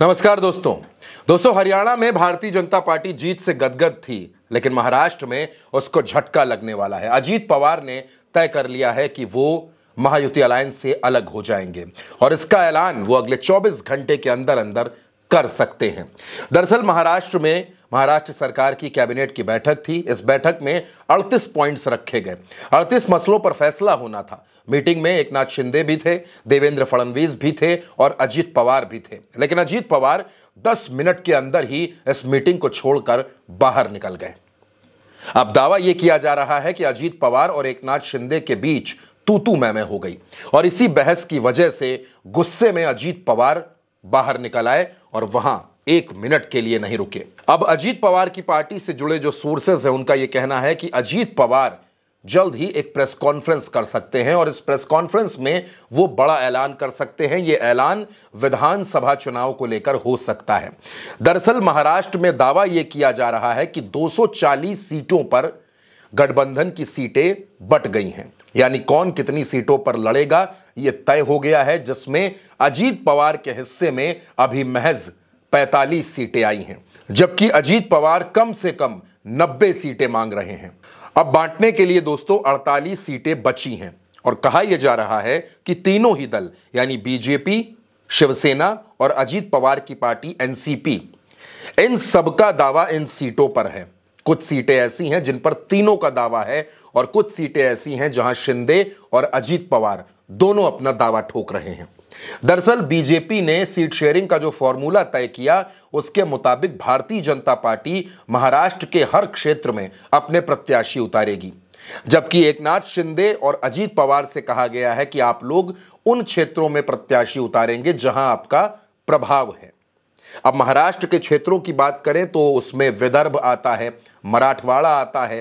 नमस्कार दोस्तों दोस्तों हरियाणा में भारतीय जनता पार्टी जीत से गदगद थी लेकिन महाराष्ट्र में उसको झटका लगने वाला है अजीत पवार ने तय कर लिया है कि वो महायुति अलायंस से अलग हो जाएंगे और इसका ऐलान वो अगले 24 घंटे के अंदर अंदर कर सकते हैं दरअसल महाराष्ट्र में महाराष्ट्र सरकार की कैबिनेट की बैठक थी इस बैठक में 38 पॉइंट्स रखे गए 38 मसलों पर फैसला होना था मीटिंग में एक नाथ शिंदे भी थे देवेंद्र फडणवीस भी थे और अजीत पवार भी थे लेकिन अजीत पवार 10 मिनट के अंदर ही इस मीटिंग को छोड़कर बाहर निकल गए अब दावा यह किया जा रहा है कि अजीत पवार और एकनाथ शिंदे के बीच तूतू मैं हो गई और इसी बहस की वजह से गुस्से में अजीत पवार बाहर निकल आए और वहां एक मिनट के लिए नहीं रुके अब अजीत पवार की पार्टी से जुड़े जो सोर्सेज हैं उनका यह कहना है कि अजीत पवार जल्द ही एक प्रेस कॉन्फ्रेंस कर सकते हैं और इस प्रेस कॉन्फ्रेंस में वो बड़ा ऐलान कर सकते हैं ये ऐलान विधानसभा चुनाव को लेकर हो सकता है दरअसल महाराष्ट्र में दावा यह किया जा रहा है कि 240 सीटों पर गठबंधन की सीटें बट गई हैं यानी कौन कितनी सीटों पर लड़ेगा यह तय हो गया है जिसमें अजीत पवार के हिस्से में अभी महज 45 सीटें आई हैं जबकि अजीत पवार कम से कम 90 सीटें मांग रहे हैं अब बांटने के लिए दोस्तों 48 सीटें बची हैं और कहा यह जा रहा है कि तीनों ही दल यानी बीजेपी शिवसेना और अजीत पवार की पार्टी एनसीपी इन सबका दावा इन सीटों पर है कुछ सीटें ऐसी हैं जिन पर तीनों का दावा है और कुछ सीटें ऐसी हैं जहां शिंदे और अजीत पवार दोनों अपना दावा ठोक रहे हैं दरअसल बीजेपी ने सीट शेयरिंग का जो फॉर्मूला तय किया उसके मुताबिक भारतीय जनता पार्टी महाराष्ट्र के हर क्षेत्र में अपने प्रत्याशी उतारेगी जबकि एकनाथ शिंदे और अजीत पवार से कहा गया है कि आप लोग उन क्षेत्रों में प्रत्याशी उतारेंगे जहां आपका प्रभाव है अब महाराष्ट्र के क्षेत्रों की बात करें तो उसमें विदर्भ आता है मराठवाड़ा आता है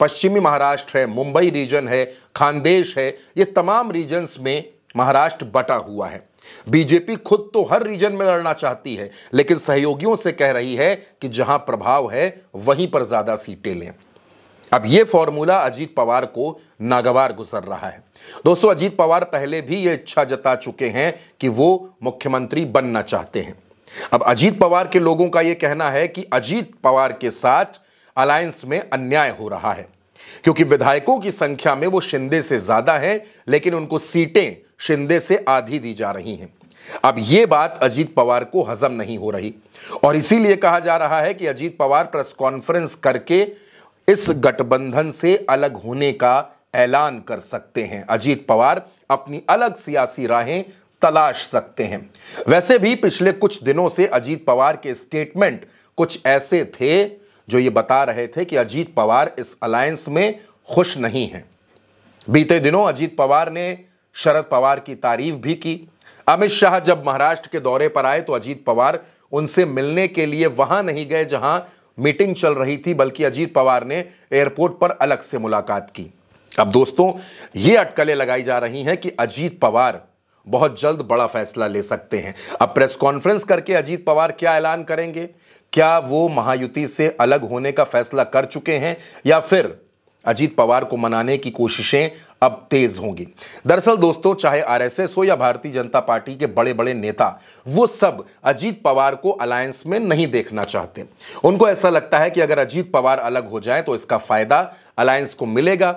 पश्चिमी महाराष्ट्र है मुंबई रीजन है खानदेश है ये तमाम रीजन्स में महाराष्ट्र बटा हुआ है बीजेपी खुद तो हर रीजन में लड़ना चाहती है लेकिन सहयोगियों से कह रही है कि जहां प्रभाव है वहीं पर ज्यादा सीटें लें अब यह फॉर्मूला अजीत पवार को नागवार गुजर रहा है दोस्तों अजीत पवार पहले भी यह इच्छा जता चुके हैं कि वो मुख्यमंत्री बनना चाहते हैं अब अजीत पवार के लोगों का यह कहना है कि अजीत पवार के साथ अलायंस में अन्याय हो रहा है क्योंकि विधायकों की संख्या में वो शिंदे से ज्यादा है लेकिन उनको सीटें शिंदे से आधी दी जा रही हैं अब यह बात अजीत पवार को हजम नहीं हो रही और इसीलिए कहा जा रहा है कि अजीत पवार प्रेस कॉन्फ्रेंस करके इस गठबंधन से अलग होने का ऐलान कर सकते हैं अजीत पवार अपनी अलग सियासी राहें तलाश सकते हैं वैसे भी पिछले कुछ दिनों से अजीत पवार के स्टेटमेंट कुछ ऐसे थे जो ये बता रहे थे कि अजीत पवार इस अलायंस में खुश नहीं हैं बीते दिनों अजीत पवार ने शरद पवार की तारीफ भी की अमित शाह जब महाराष्ट्र के दौरे पर आए तो अजीत पवार उनसे मिलने के लिए वहां नहीं गए जहां मीटिंग चल रही थी बल्कि अजीत पवार ने एयरपोर्ट पर अलग से मुलाकात की अब दोस्तों ये अटकलें लगाई जा रही हैं कि अजीत पवार बहुत जल्द बड़ा फैसला ले सकते हैं अब प्रेस कॉन्फ्रेंस करके अजीत पवार क्या ऐलान करेंगे क्या वो महायुति से अलग होने का फैसला कर चुके हैं या फिर अजीत पवार को मनाने की कोशिशें अब तेज होंगी दरअसल दोस्तों चाहे आरएसएस हो या भारतीय जनता पार्टी के बड़े बड़े नेता वो सब अजीत पवार को अलायंस में नहीं देखना चाहते उनको ऐसा लगता है कि अगर अजीत पवार अलग हो जाए तो इसका फायदा अलायंस को मिलेगा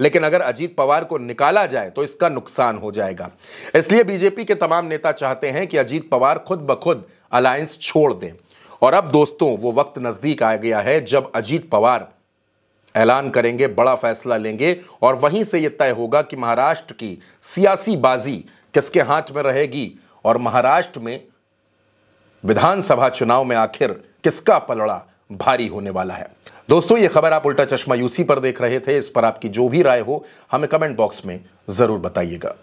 लेकिन अगर अजीत पवार को निकाला जाए तो इसका नुकसान हो जाएगा इसलिए बीजेपी के तमाम नेता चाहते हैं कि अजीत पवार खुद ब खुद अलायंस छोड़ दें और अब दोस्तों वो वक्त नजदीक आ गया है जब अजीत पवार ऐलान करेंगे बड़ा फैसला लेंगे और वहीं से यह तय होगा कि महाराष्ट्र की सियासी बाजी किसके हाथ में रहेगी और महाराष्ट्र में विधानसभा चुनाव में आखिर किसका पलड़ा भारी होने वाला है दोस्तों ये खबर आप उल्टा चश्मा यूसी पर देख रहे थे इस पर आपकी जो भी राय हो हमें कमेंट बॉक्स में ज़रूर बताइएगा